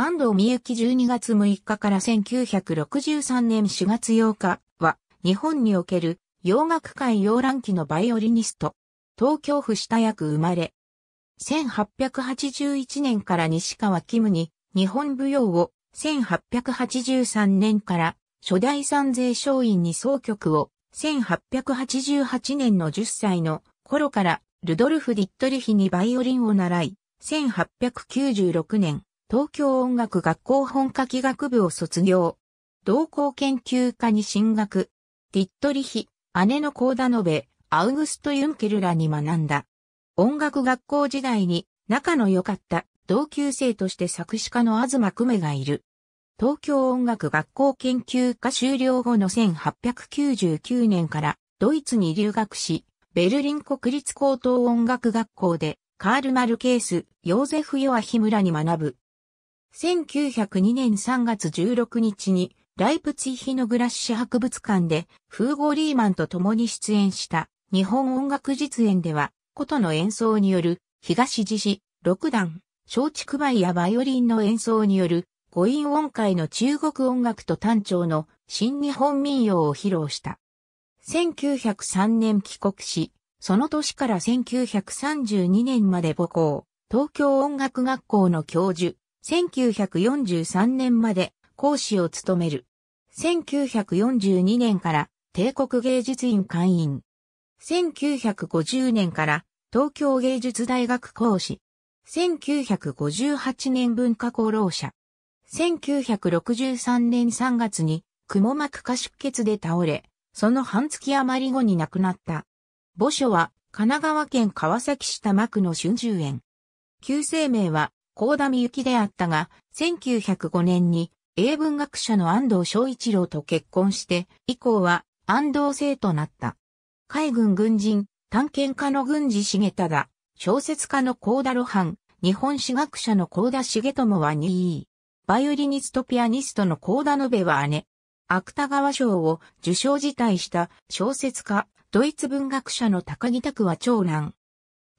安藤美幸12月6日から1963年4月8日は、日本における洋楽界洋乱期のバイオリニスト。東京府下役生まれ。1881年から西川キムに日本舞踊を1883年から初代三税商員に総局を1888年の10歳の頃からルドルフ・ディットリヒにバイオリンを習い、1896年東京音楽学校本科技学部を卒業。同校研究科に進学。ティットリヒ、姉のコーダノベ、アウグスト・ユンケルらに学んだ。音楽学校時代に仲の良かった同級生として作詞家の東久米がいる。東京音楽学校研究科修了後の1899年からドイツに留学し、ベルリン国立高等音楽学校でカール・マルケース、ヨーゼフ・ヨアヒムラに学ぶ1902年3月16日に、ライプツィヒのグラッシュ博物館で、フーゴーリーマンと共に出演した日本音楽実演では、琴の演奏による東獅子、六段、松竹梅やバイオリンの演奏による五音音階の中国音楽と単調の新日本民謡を披露した。1903年帰国し、その年から1932年まで母校、東京音楽学校の教授、1943年まで講師を務める。1942年から帝国芸術院会員。1950年から東京芸術大学講師。1958年文化功労者。1963年3月に、蜘蛛膜下出血で倒れ、その半月余り後に亡くなった。墓所は、神奈川県川崎市多摩区の春秋園。旧生命は、高田美幸であったが、1905年に英文学者の安藤昭一郎と結婚して、以降は安藤生となった。海軍軍人、探検家の軍事重忠、小説家の高田露伴、日本史学者の高田重友は2位。バイオリニストピアニストの高田延は姉。芥川賞を受賞辞退した小説家、ドイツ文学者の高木拓は長男。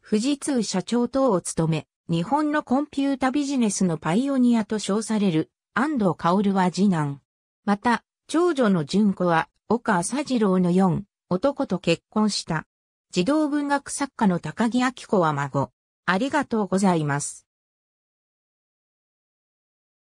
富士通社長等を務め、日本のコンピュータビジネスのパイオニアと称される安藤薫は次男。また、長女の純子は岡浅次郎の4、男と結婚した。児童文学作家の高木明子は孫。ありがとうございます。